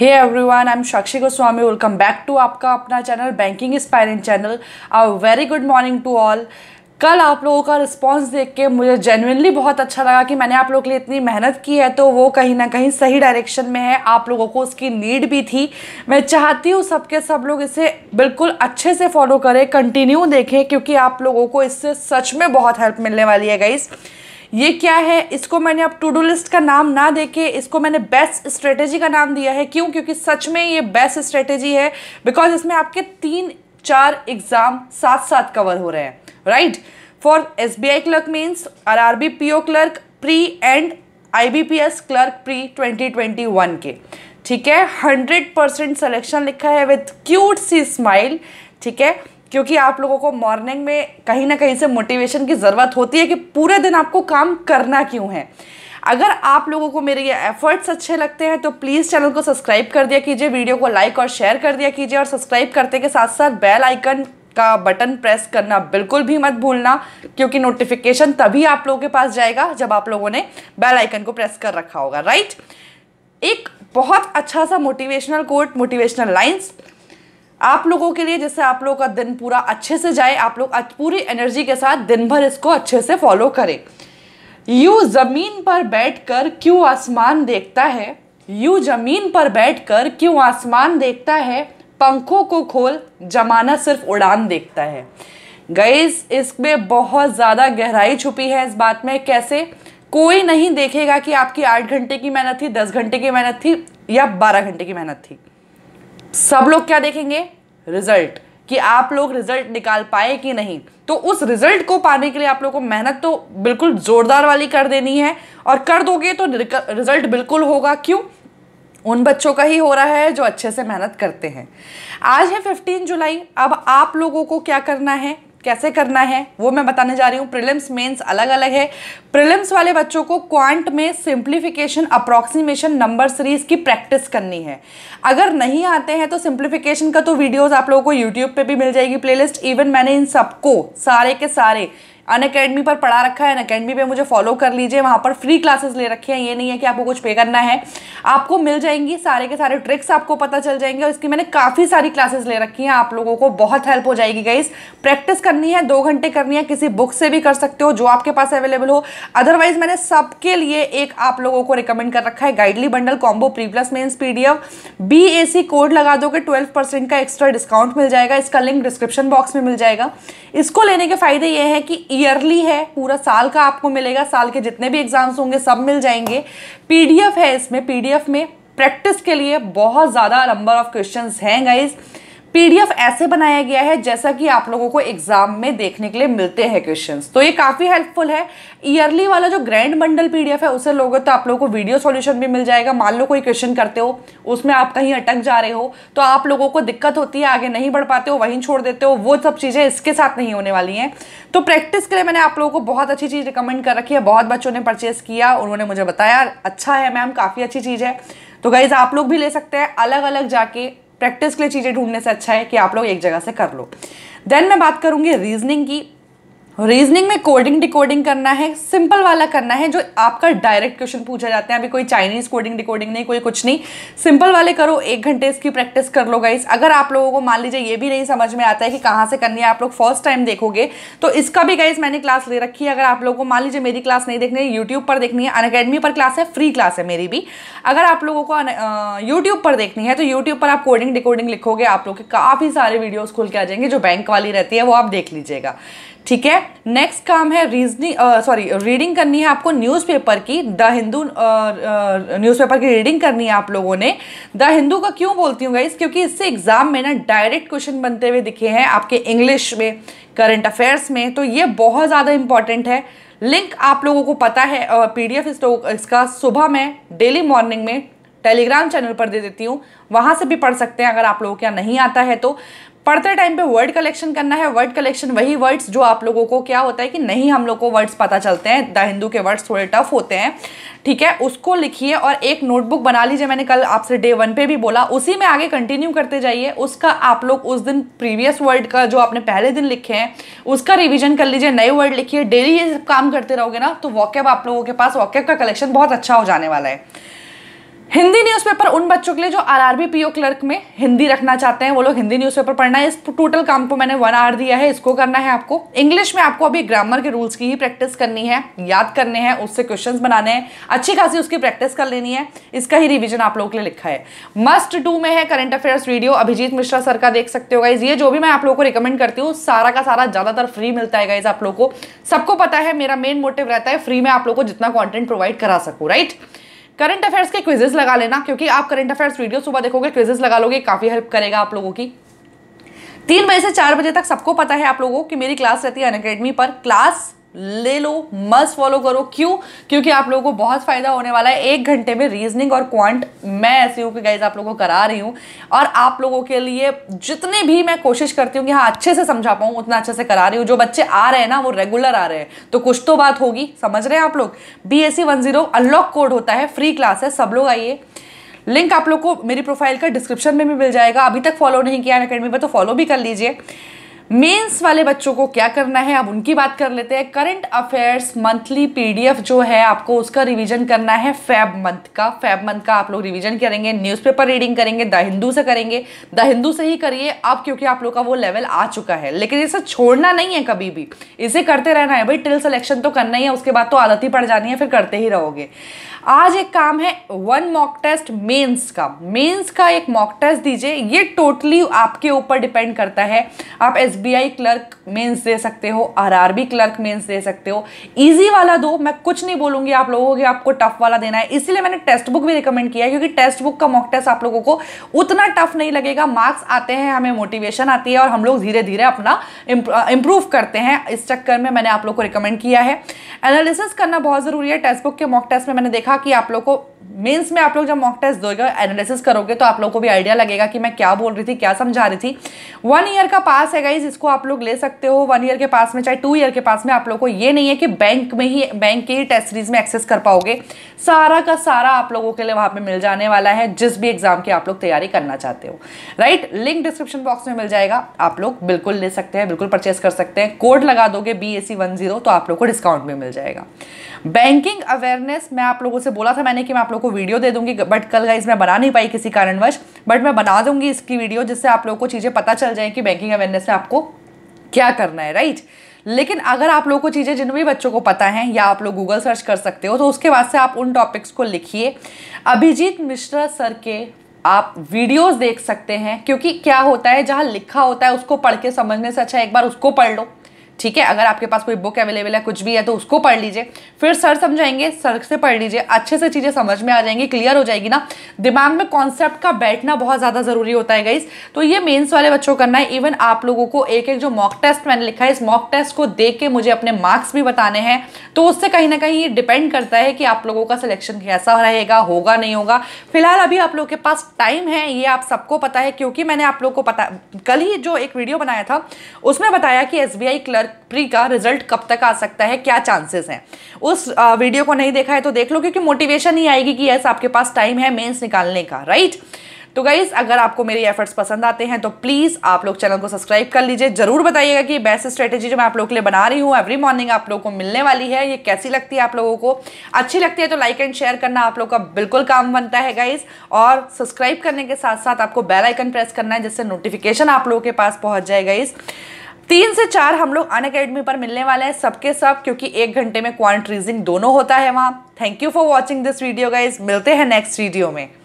Hey everyone I am Sakshi Goswami welcome back to आपका अपना channel banking inspiring channel ah very good morning to all कल आप लोगों का रिस्पांस देख के मुझे जेनुनली बहुत अच्छा लगा कि मैंने आप लोगों के लिए इतनी मेहनत की है तो वो कहीं ना कहीं सही डायरेक्शन में है आप लोगों को उसकी नीड भी थी मैं चाहती हूँ सबके सब लोग इसे बिल्कुल अच्छे से फॉलो करें कंटिन्यू देखें क्योंकि आप लोगों को इससे सच में बहुत हेल्प मिलने वाली है गाइज़ ये क्या है इसको मैंने अब टू डू लिस्ट का नाम ना देके इसको मैंने बेस्ट स्ट्रेटेजी का नाम दिया है क्यों क्योंकि सच में ये बेस्ट स्ट्रेटेजी है बिकॉज इसमें आपके तीन चार एग्ज़ाम साथ साथ कवर हो रहे हैं right for S B I clerk means R R B P O clerk pre and I B P S clerk pre twenty twenty one के ठीक है हंड्रेड परसेंट सलेक्शन लिखा है विथ क्यूट सी स्माइल ठीक है क्योंकि आप लोगों को मॉर्निंग में कहीं ना कहीं से मोटिवेशन की ज़रूरत होती है कि पूरे दिन आपको काम करना क्यों है अगर आप लोगों को मेरे ये एफर्ट्स अच्छे लगते हैं तो प्लीज़ चैनल को सब्सक्राइब कर दिया कीजिए वीडियो को लाइक और शेयर कर दिया कीजिए और सब्सक्राइब करते के साथ साथ बेल आइकन का बटन प्रेस करना बिल्कुल भी मत भूलना क्योंकि नोटिफिकेशन तभी आप लोगों के पास जाएगा जब आप लोगों ने बेल आइकन को प्रेस कर रखा होगा राइट एक बहुत अच्छा सा मोटिवेशनल कोट मोटिवेशनल लाइन्स आप लोगों के लिए जैसे आप लोगों का दिन पूरा अच्छे से जाए आप लोग पूरी एनर्जी के साथ दिन भर इसको अच्छे से फॉलो करें यू जमीन पर बैठकर क्यों आसमान देखता है यू जमीन पर बैठकर क्यों आसमान देखता है पंखों को खोल जमाना सिर्फ उड़ान देखता है गईस इसमें बहुत ज़्यादा गहराई छुपी है इस बात में कैसे कोई नहीं देखेगा कि आपकी आठ घंटे की मेहनत थी दस घंटे की मेहनत थी या बारह घंटे की मेहनत थी सब लोग क्या देखेंगे रिजल्ट कि आप लोग रिजल्ट निकाल पाए कि नहीं तो उस रिजल्ट को पाने के लिए आप लोगों को मेहनत तो बिल्कुल जोरदार वाली कर देनी है और कर दोगे तो रिजल्ट बिल्कुल होगा क्यों उन बच्चों का ही हो रहा है जो अच्छे से मेहनत करते हैं आज है 15 जुलाई अब आप लोगों को क्या करना है कैसे करना है वो मैं बताने जा रही हूँ प्रिलिम्स मेंस अलग अलग है प्रिलिम्स वाले बच्चों को क्वांट में सिंप्लीफिकेशन अप्रॉक्सीमेशन नंबर सीरीज की प्रैक्टिस करनी है अगर नहीं आते हैं तो सिंप्लीफिकेशन का तो वीडियोस आप लोगों को यूट्यूब पे भी मिल जाएगी प्लेलिस्ट इवन मैंने इन सबको सारे के सारे अन अकेडमी पर पढ़ा रखा है अन अकेडमी पर मुझे फॉलो कर लीजिए वहाँ पर फ्री क्लासेस ले रखी हैं ये नहीं है कि आपको कुछ पे करना है आपको मिल जाएंगी सारे के सारे ट्रिक्स आपको पता चल जाएंगे और इसकी मैंने काफ़ी सारी क्लासेस ले रखी हैं आप लोगों को बहुत हेल्प हो जाएगी गई प्रैक्टिस करनी है दो घंटे करनी है किसी बुक से भी कर सकते हो जो आपके पास अवेलेबल हो अदरवाइज मैंने सबके लिए एक आप लोगों को रिकमेंड कर रखा है Guidely bundle combo pre plus mains PDF C code लगा दोगे ट्वेल्व परसेंट का एक्स्ट्रा डिस्काउंट मिल जाएगा इसका लिंक डिस्क्रिप्शन बॉक्स में मिल जाएगा इसको लेने के फायदे ये है कि ईयरली है पूरा साल का आपको मिलेगा साल के जितने भी एग्जाम्स होंगे सब मिल जाएंगे पीडीएफ है इसमें पीडीएफ में प्रैक्टिस के लिए बहुत ज़्यादा नंबर ऑफ क्वेश्चन हैं गाइज़ पीडीएफ ऐसे बनाया गया है जैसा कि आप लोगों को एग्जाम में देखने के लिए मिलते हैं क्वेश्चंस तो ये काफ़ी हेल्पफुल है ईयरली वाला जो ग्रैंड बंडल पीडीएफ है उसे लोगों तो आप लोगों को वीडियो सॉल्यूशन भी मिल जाएगा मान लो कोई क्वेश्चन करते हो उसमें आप कहीं अटक जा रहे हो तो आप लोगों को दिक्कत होती है आगे नहीं बढ़ पाते हो वहीं छोड़ देते हो वो सब चीज़ें इसके साथ नहीं होने वाली हैं तो प्रैक्टिस के लिए मैंने आप लोगों को बहुत अच्छी चीज़ रिकमेंड कर रखी है बहुत बच्चों ने परचेज़ किया उन्होंने मुझे बताया अच्छा है मैम काफ़ी अच्छी चीज़ है तो गाइज़ आप लोग भी ले सकते हैं अलग अलग जाके प्रैक्टिस के लिए चीज़ें ढूंढने से अच्छा है कि आप लोग एक जगह से कर लो देन मैं बात करूँगी रीजनिंग की रीजनिंग में कोडिंग डिकोडिंग करना है सिंपल वाला करना है जो आपका डायरेक्ट क्वेश्चन पूछा जाता है अभी कोई चाइनीज कोडिंग डिकोडिंग नहीं कोई कुछ नहीं सिंपल वाले करो एक घंटे इसकी प्रैक्टिस कर लो गाइस अगर आप लोगों को मान लीजिए ये भी नहीं समझ में आता है कि कहाँ से करनी है आप लोग फर्स्ट टाइम देखोगे तो इसका भी गाइज मैंने क्लास ले रखी है अगर आप लोगों को मान लीजिए मेरी क्लास नहीं देखनी है यूट्यूब पर देखनी है अनकेडमी पर क्लास है फ्री क्लास है मेरी भी अगर आप लोगों को यूट्यूब पर देखनी है तो यूट्यूब पर आप कोडिंग डिकोडिंग लिखोगे आप लोग के काफ़ी सारे वीडियोज़ खुल के आ जाएंगे जो बैंक वाली रहती है वो आप देख लीजिएगा ठीक है नेक्स्ट काम है रीजनिंग सॉरी रीडिंग करनी है आपको न्यूज़पेपर की द हिंदू न्यूज़पेपर की रीडिंग करनी है आप लोगों ने द हिंदू का क्यों बोलती हूँ गाइस क्योंकि इससे एग्ज़ाम में ना डायरेक्ट क्वेश्चन बनते हुए दिखे हैं आपके इंग्लिश में करंट अफेयर्स में तो ये बहुत ज़्यादा इंपॉर्टेंट है लिंक आप लोगों को पता है पी डी इसका सुबह में डेली मॉर्निंग में टेलीग्राम चैनल पर दे देती हूँ वहाँ से भी पढ़ सकते हैं अगर आप लोगों के यहाँ नहीं आता है तो पढ़ते टाइम पे वर्ड कलेक्शन करना है वर्ड कलेक्शन वही वर्ड्स जो आप लोगों को क्या होता है कि नहीं हम लोग को वर्ड्स पता चलते हैं द हिंदू के वर्ड्स थोड़े टफ होते हैं ठीक है उसको लिखिए और एक नोटबुक बना लीजिए मैंने कल आपसे डे वन पे भी बोला उसी में आगे कंटिन्यू करते जाइए उसका आप लोग उस दिन प्रीवियस वर्ड का जो आपने पहले दिन लिखे हैं उसका रिविजन कर लीजिए नए वर्ड लिखिए डेली ये काम करते रहोगे ना तो वॉकअप आप लोगों के पास वॉकअप का कलेक्शन बहुत अच्छा हो जाने वाला है हिंदी न्यूज़पेपर उन बच्चों के लिए जो आरआरबी पीओ क्लर्क में हिंदी रखना चाहते हैं वो लोग हिंदी न्यूज़पेपर पढ़ना है इस टोटल काम को मैंने वन आवर दिया है इसको करना है आपको इंग्लिश में आपको अभी ग्रामर के रूल्स की ही प्रैक्टिस करनी है याद करने हैं उससे क्वेश्चन बनाने हैं अच्छी खासी उसकी प्रैक्टिस कर लेनी है इसका ही रिविजन आप लोगों के लिए लिखा है मस्ट टू में है current affairs video Abhijeet Mishra sir का देख सकते हो गाइज ये जो भी मैं आप लोगों को रिकमेंड करती हूँ सारा का सारा ज़्यादातर फ्री मिलता है गाइज आप लोग को सबको पता है मेरा मेन मोटिव रहता है फ्री में आप लोग को जितना कॉन्टेंट प्रोवाइड करा सकूँ राइट करंट अफेयर्स के क्विजेस लगा लेना क्योंकि आप करंट अफेयर्स वीडियो सुबह देखोगे क्विजेस लगा लोगे काफ़ी हेल्प करेगा आप लोगों की तीन बजे से चार बजे तक सबको पता है आप लोगों की मेरी क्लास रहती है अन पर क्लास ले लो मस्ट फॉलो करो क्यों क्योंकि आप लोगों को बहुत फ़ायदा होने वाला है एक घंटे में रीजनिंग और क्वांट मैं ऐसी हूँ कि गाइज आप लोगों को करा रही हूँ और आप लोगों के लिए जितने भी मैं कोशिश करती हूँ कि हाँ अच्छे से समझा पाऊँ उतना अच्छे से करा रही हूँ जो बच्चे आ रहे हैं ना वो रेगुलर आ रहे हैं तो कुछ तो बात होगी समझ रहे हैं आप लोग बी एस अनलॉक कोड होता है फ्री क्लास है सब लोग आइए लिंक आप लोग को मेरी प्रोफाइल का डिस्क्रिप्शन में भी मिल जाएगा अभी तक फॉलो नहीं किया अकेडमी पर तो फॉलो भी कर लीजिए मेंस वाले बच्चों को क्या करना है अब उनकी बात कर लेते हैं करंट अफेयर्स मंथली पीडीएफ जो है आपको उसका रिवीजन करना है फैब मंथ का फैब मंथ का आप लोग रिवीजन करेंगे न्यूज़पेपर रीडिंग करेंगे द हिंदू से करेंगे द हिंदू से ही करिए अब क्योंकि आप लोग का वो लेवल आ चुका है लेकिन इसे छोड़ना नहीं है कभी भी इसे करते रहना है भाई टिल सेलेक्शन तो करना ही है उसके बाद तो आदत ही पड़ जानी है फिर करते ही रहोगे आज एक काम है वन मॉक टेस्ट मेंस का मेंस का एक मॉक टेस्ट दीजिए ये टोटली आपके ऊपर डिपेंड करता है आप एस क्लर्क मेंस दे सकते हो आर क्लर्क मेंस दे सकते हो ईजी वाला दो मैं कुछ नहीं बोलूंगी आप लोगों को आपको टफ वाला देना है इसीलिए मैंने टेस्ट बुक भी रिकमेंड किया है क्योंकि टेस्ट बुक का मॉक टेस्ट आप लोगों को उतना टफ नहीं लगेगा मार्क्स आते हैं हमें मोटिवेशन आती है और हम लोग धीरे धीरे अपना इंप्रूव करते हैं इस चक्कर में मैंने आप लोग को रिकमेंड किया है एनालिसिस करना बहुत ज़रूरी है टेस्ट बुक के मॉक टेस्ट में मैंने देखा देखा कि आप लोग को मेंस में आप लोग जब मॉक टेस्ट दोगे एनालिसिस करोगे तो आप लोग को भी आइडिया लगेगा कि मैं क्या बोल रही थी क्या समझा रही थी वन ईयर का पास है गाइज इसको आप लोग ले सकते हो वन ईयर के पास में चाहे टू ईयर के पास में आप लोग को ये नहीं है कि बैंक में ही बैंक के ही टेस्ट सीरीज में एक्सेस कर पाओगे सारा का सारा आप लोगों के लिए वहां पे मिल जाने वाला है जिस भी एग्ज़ाम की आप लोग तैयारी करना चाहते हो राइट लिंक डिस्क्रिप्शन बॉक्स में मिल जाएगा आप लोग बिल्कुल ले सकते हैं बिल्कुल परचेस कर सकते हैं कोड लगा दोगे बी ए वन जीरो तो आप लोग को डिस्काउंट भी मिल जाएगा बैंकिंग अवेयरनेस मैं आप लोगों से बोला था मैंने कि मैं आप लोग को वीडियो दे दूंगी बट कल गाइज मैं बना नहीं पाई किसी कारणवश बट मैं बना दूंगी इसकी वीडियो जिससे आप लोग को चीज़ें पता चल जाए कि बैंकिंग अवेयरनेस में आपको क्या करना है राइट right? लेकिन अगर आप लोगों को चीज़ें जिन भी बच्चों को पता है या आप लोग गूगल सर्च कर सकते हो तो उसके बाद से आप उन टॉपिक्स को लिखिए अभिजीत मिश्रा सर के आप वीडियोस देख सकते हैं क्योंकि क्या होता है जहाँ लिखा होता है उसको पढ़ के समझने से अच्छा एक बार उसको पढ़ लो ठीक है अगर आपके पास कोई बुक अवेलेबल है कुछ भी है तो उसको पढ़ लीजिए फिर सर समझाएंगे सर से पढ़ लीजिए अच्छे से चीज़ें समझ में आ जाएंगी क्लियर हो जाएगी ना दिमाग में कॉन्सेप्ट का बैठना बहुत ज़्यादा ज़रूरी होता है गाइज तो ये मेन्स वाले बच्चों करना है इवन आप लोगों को एक एक जो मॉक टेस्ट मैंने लिखा है इस मॉक टेस्ट को देख के मुझे अपने मार्क्स भी बताने हैं तो उससे कहीं ना कहीं ये डिपेंड करता है कि आप लोगों का सिलेक्शन कैसा रहेगा होगा नहीं होगा फिलहाल अभी आप लोगों के पास टाइम है ये आप सबको पता है क्योंकि मैंने आप लोगों को पता कल ही जो एक वीडियो बनाया था उसमें बताया कि एस क्लर्क प्री का रिजल्ट कब तक आ सकता है क्या चांसेस हैं उस वीडियो को नहीं देखा है तो देख लो क्योंकि मोटिवेशन ही आएगी कि यस आपके पास टाइम है मेंस निकालने का राइट तो गाइज़ अगर आपको मेरे एफर्ट्स पसंद आते हैं तो प्लीज़ आप लोग चैनल को सब्सक्राइब कर लीजिए ज़रूर बताइएगा कि बेस्ट स्ट्रेटेजी जो मैं आप लोगों के लिए बना रही हूँ एवरी मॉर्निंग आप लोगों को मिलने वाली है ये कैसी लगती है आप लोगों को अच्छी लगती है तो लाइक एंड शेयर करना आप लोग का बिल्कुल काम बनता है गाइज़ और सब्सक्राइब करने के साथ साथ आपको बेलाइकन प्रेस करना है जिससे नोटिफिकेशन आप लोगों के पास पहुँच जाए गाइज़ तीन से चार हम लोग अन अकेडमी पर मिलने वाले हैं सबके सब क्योंकि एक घंटे में क्वांट रीजिंग दोनों होता है वहाँ thank you for watching this video guys मिलते हैं नेक्स्ट वीडियो में